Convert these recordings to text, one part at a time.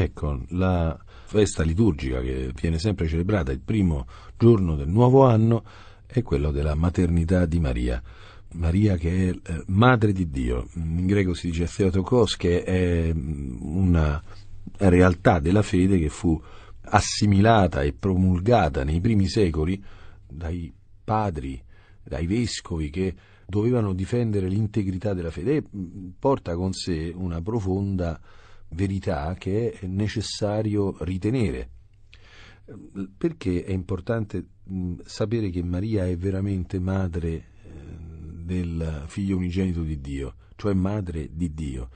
Ecco, la festa liturgica che viene sempre celebrata il primo giorno del nuovo anno è quella della maternità di Maria. Maria che è eh, madre di Dio, in greco si dice Theotokos, che è mm, una realtà della fede che fu assimilata e promulgata nei primi secoli dai padri, dai vescovi che dovevano difendere l'integrità della fede e mm, porta con sé una profonda verità che è necessario ritenere. Perché è importante mm, sapere che Maria è veramente madre eh, del figlio unigenito di Dio, cioè madre di Dio?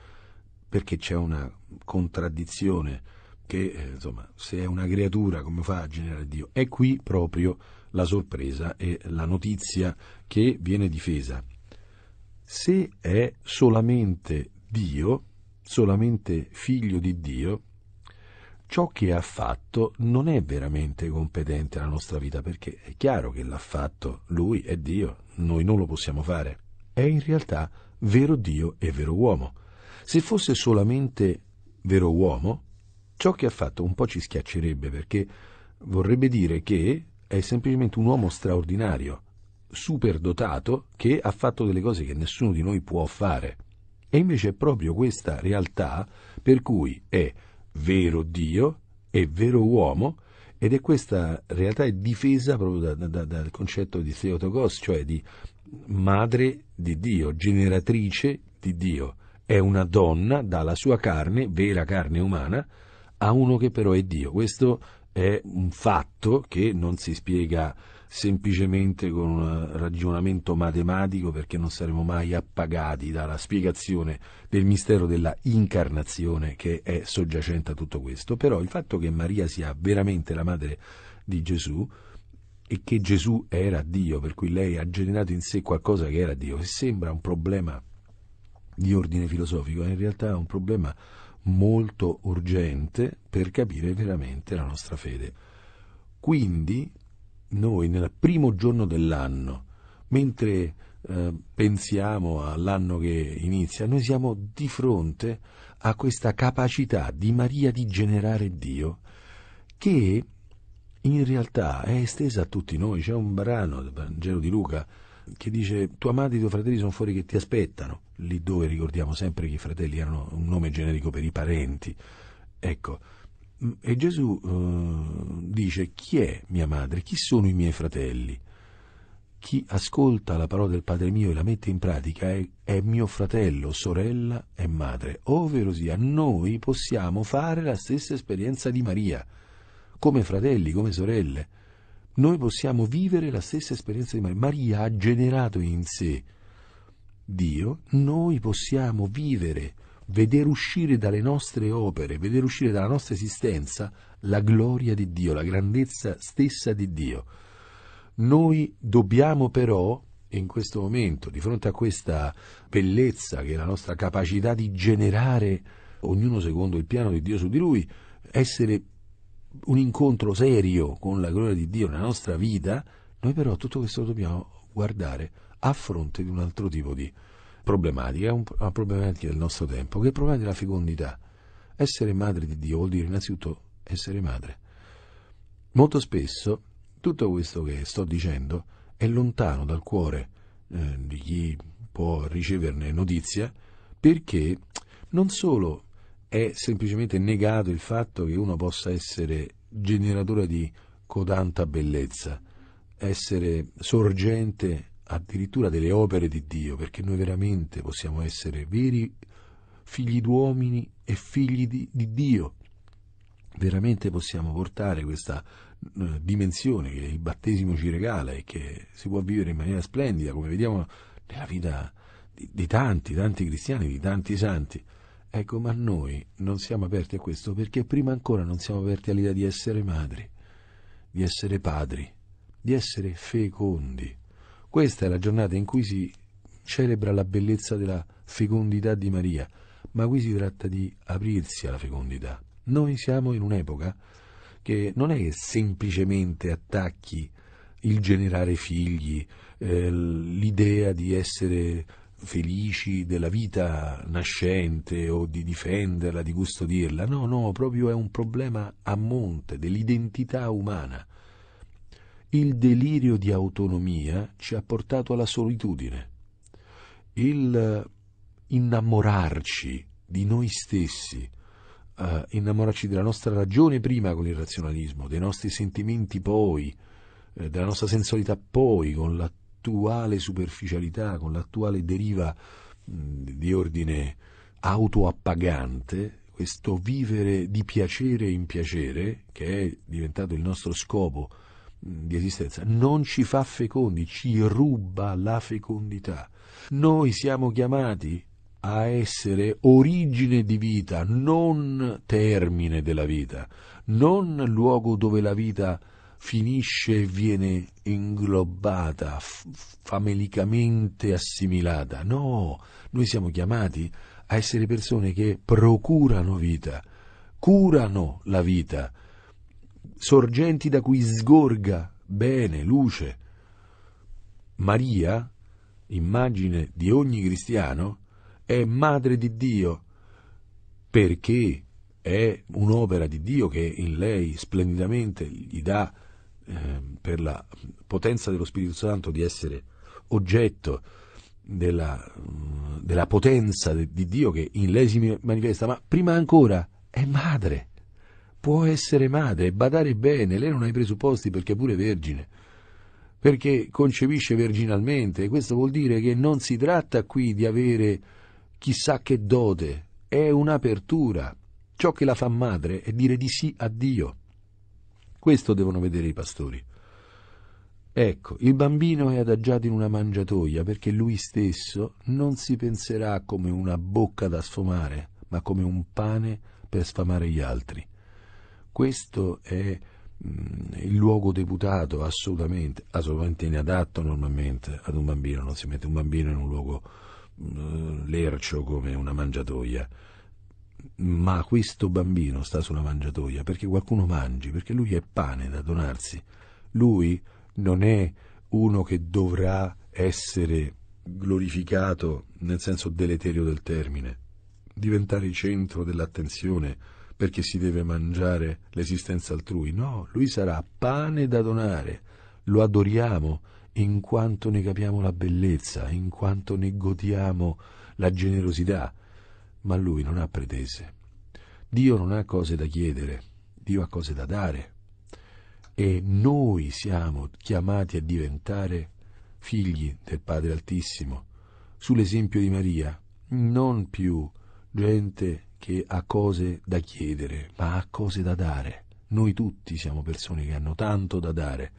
Perché c'è una contraddizione che, eh, insomma, se è una creatura come fa a generare Dio? È qui proprio la sorpresa e la notizia che viene difesa. Se è solamente Dio, solamente figlio di Dio, ciò che ha fatto non è veramente competente alla nostra vita, perché è chiaro che l'ha fatto lui, è Dio, noi non lo possiamo fare. È in realtà vero Dio e vero uomo. Se fosse solamente vero uomo, ciò che ha fatto un po' ci schiaccerebbe, perché vorrebbe dire che è semplicemente un uomo straordinario, superdotato, che ha fatto delle cose che nessuno di noi può fare. E invece è proprio questa realtà per cui è vero Dio, è vero uomo, ed è questa realtà è difesa proprio da, da, dal concetto di Theotokos, cioè di madre di Dio, generatrice di Dio. È una donna dalla sua carne, vera carne umana, a uno che però è Dio. Questo è un fatto che non si spiega semplicemente con un ragionamento matematico perché non saremo mai appagati dalla spiegazione del mistero della incarnazione che è soggiacente a tutto questo, però il fatto che Maria sia veramente la madre di Gesù e che Gesù era Dio, per cui lei ha generato in sé qualcosa che era Dio, che sembra un problema di ordine filosofico, in realtà è un problema molto urgente per capire veramente la nostra fede. Quindi noi nel primo giorno dell'anno, mentre eh, pensiamo all'anno che inizia, noi siamo di fronte a questa capacità di Maria di generare Dio che in realtà è estesa a tutti noi. C'è un brano del Vangelo di Luca che dice tua madre e tuoi fratelli sono fuori che ti aspettano, lì dove ricordiamo sempre che i fratelli erano un nome generico per i parenti. Ecco, mm, e Gesù eh, dice chi è mia madre, chi sono i miei fratelli? Chi ascolta la parola del Padre mio e la mette in pratica è, è mio fratello, sorella e madre. Ovvero sia, noi possiamo fare la stessa esperienza di Maria, come fratelli, come sorelle noi possiamo vivere la stessa esperienza di Maria. Maria ha generato in sé Dio, noi possiamo vivere, vedere uscire dalle nostre opere, vedere uscire dalla nostra esistenza la gloria di Dio, la grandezza stessa di Dio. Noi dobbiamo però, in questo momento, di fronte a questa bellezza che è la nostra capacità di generare, ognuno secondo il piano di Dio su di lui, essere un incontro serio con la gloria di Dio nella nostra vita, noi però tutto questo lo dobbiamo guardare a fronte di un altro tipo di problematica, una problematica del nostro tempo, che è il problema della fecondità. Essere madre di Dio vuol dire innanzitutto essere madre. Molto spesso tutto questo che sto dicendo è lontano dal cuore eh, di chi può riceverne notizia perché non solo è semplicemente negato il fatto che uno possa essere generatore di codanta bellezza, essere sorgente addirittura delle opere di Dio, perché noi veramente possiamo essere veri figli d'uomini e figli di, di Dio. Veramente possiamo portare questa eh, dimensione che il battesimo ci regala e che si può vivere in maniera splendida, come vediamo nella vita di, di tanti, tanti cristiani, di tanti santi. Ecco, ma noi non siamo aperti a questo perché prima ancora non siamo aperti all'idea di essere madri, di essere padri, di essere fecondi. Questa è la giornata in cui si celebra la bellezza della fecondità di Maria, ma qui si tratta di aprirsi alla fecondità. Noi siamo in un'epoca che non è semplicemente attacchi il generare figli, eh, l'idea di essere felici della vita nascente o di difenderla, di custodirla, no, no, proprio è un problema a monte dell'identità umana. Il delirio di autonomia ci ha portato alla solitudine. Il eh, innamorarci di noi stessi, eh, innamorarci della nostra ragione prima con il razionalismo, dei nostri sentimenti poi, eh, della nostra sensualità poi con la l'attuale superficialità, con l'attuale deriva di ordine autoappagante, questo vivere di piacere in piacere, che è diventato il nostro scopo di esistenza, non ci fa fecondi, ci ruba la fecondità. Noi siamo chiamati a essere origine di vita, non termine della vita, non luogo dove la vita finisce e viene inglobata, famelicamente assimilata. No, noi siamo chiamati a essere persone che procurano vita, curano la vita, sorgenti da cui sgorga bene, luce. Maria, immagine di ogni cristiano, è madre di Dio perché è un'opera di Dio che in lei splendidamente gli dà Ehm, per la potenza dello Spirito Santo di essere oggetto della, mm, della potenza di Dio che in lei si manifesta, ma prima ancora è madre, può essere madre, badare bene, lei non ha i presupposti perché è pure vergine, perché concepisce virginalmente e questo vuol dire che non si tratta qui di avere chissà che dote, è un'apertura. Ciò che la fa madre è dire di sì a Dio. Questo devono vedere i pastori. Ecco, il bambino è adagiato in una mangiatoia perché lui stesso non si penserà come una bocca da sfumare, ma come un pane per sfamare gli altri. Questo è mm, il luogo deputato assolutamente, assolutamente inadatto normalmente ad un bambino, non si mette un bambino in un luogo eh, lercio come una mangiatoia ma questo bambino sta sulla mangiatoia perché qualcuno mangi, perché lui è pane da donarsi. Lui non è uno che dovrà essere glorificato nel senso deleterio del termine, diventare il centro dell'attenzione perché si deve mangiare l'esistenza altrui. No, lui sarà pane da donare. Lo adoriamo in quanto ne capiamo la bellezza, in quanto ne godiamo la generosità ma lui non ha pretese. Dio non ha cose da chiedere, Dio ha cose da dare. E noi siamo chiamati a diventare figli del Padre Altissimo, sull'esempio di Maria, non più gente che ha cose da chiedere, ma ha cose da dare. Noi tutti siamo persone che hanno tanto da dare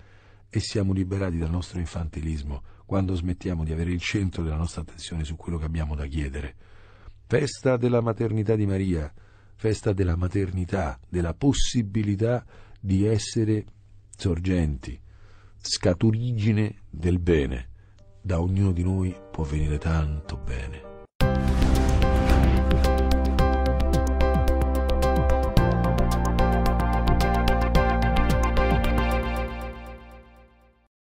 e siamo liberati dal nostro infantilismo quando smettiamo di avere il centro della nostra attenzione su quello che abbiamo da chiedere festa della maternità di Maria, festa della maternità, della possibilità di essere sorgenti, scaturigine del bene. Da ognuno di noi può venire tanto bene.